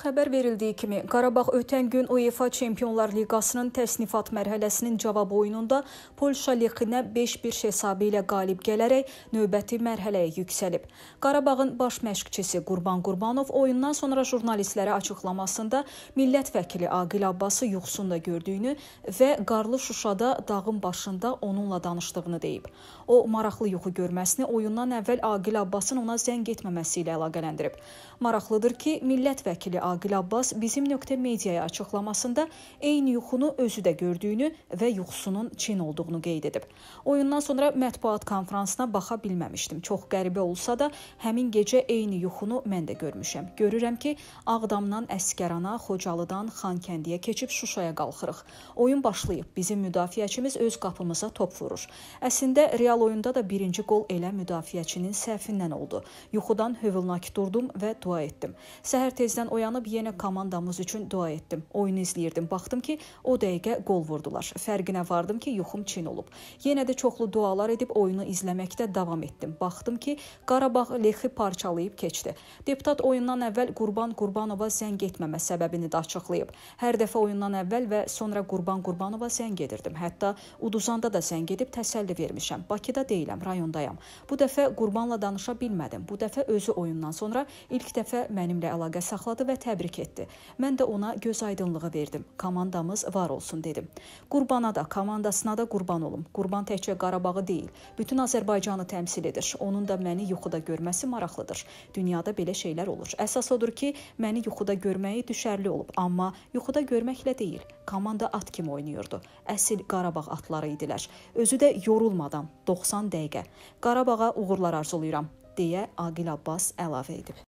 Xəbər verildiyi kimi, Qarabağ ötən gün UEFA Çempionlar Liqasının təsnifat mərhələsinin cavab oyununda Polşa Lexinə 5-1 hesabı ilə qalib gələrək növbəti mərhələyə yüksəlib. Qarabağın baş məşqçisi Qurban Qurbanov oyundan sonra jurnalistlərə açıqlamasında millət vəkili Aqil Abbası yuxusunda gördüyünü və qarlı Şuşada dağın başında onunla danışdığını deyib. O, maraqlı yuxu görməsini oyundan əvvəl Aqil Abbasın ona zəng etməməsi ilə əlaqələndirib. Maraqlıdır ki, millət vəkili Aqil Abbas bizim nöqtə mediaya açıqlamasında eyni yuxunu özü də gördüyünü və yuxusunun Çin olduğunu qeyd edib. Oyundan sonra mətbuat konfransına baxa bilməmişdim. Çox qəribə olsa da həmin gecə eyni yuxunu mən də görmüşəm. Görürəm ki, Ağdamdan Əskərana, Xocalıdan Xankəndiyə keçib Şuşaya qalxırıq. Oyun başlayıb. Bizim müdafiəçimiz öz qapımıza top vurur. Əslində real oyunda da birinci gol elə müdafiəçinin səhvindən oldu. Yuxudan hövlnak durdum və dua etdim. Səhər tezdən oyandım Dayanıb yenə komandamız üçün dua etdim. Oyunu izləyirdim. Baxdım ki, o dəqiqə qol vurdular. Fərqinə vardım ki, yuxum çin olub. Yenə də çoxlu dualar edib oyunu izləməkdə davam etdim. Baxdım ki, Qarabağ Lexi parçalayıb keçdi. Deputat oyundan əvvəl Qurban Qurbanova zəng etməmə səbəbini də açıqlayıb. Hər dəfə oyundan əvvəl və sonra Qurban Qurbanova zəng edirdim. Hətta uduzanda da zəng edib təsəlli vermişəm. Bakıda deyiləm, rayondayam. Bu dəfə Qurbanla danışa bilmədim. Bu dəfə özü oyundan sonra ilk dəfə mənimlə əlaqə saxladı və təbrik etdi. Mən də ona göz aydınlığı verdim. Komandamız var olsun dedim. Qurbana da, komandasına da qurban olum. Qurban təkcə Qarabağı deyil, bütün Azərbaycanı təmsil edir. Onun da məni yuxuda görməsi maraqlıdır. Dünyada belə şeylər olur. Əsas odur ki, məni yuxuda görməyi düşərli olub, amma yuxuda görməklə deyil. Komanda at kimi oynayırdı. Əsil Qarabağ atları idilər. Özü də yorulmadan 90 dəqiqə. Qarabağa uğurlar arzulayıram deyə Aqil Abbas əlavə edib.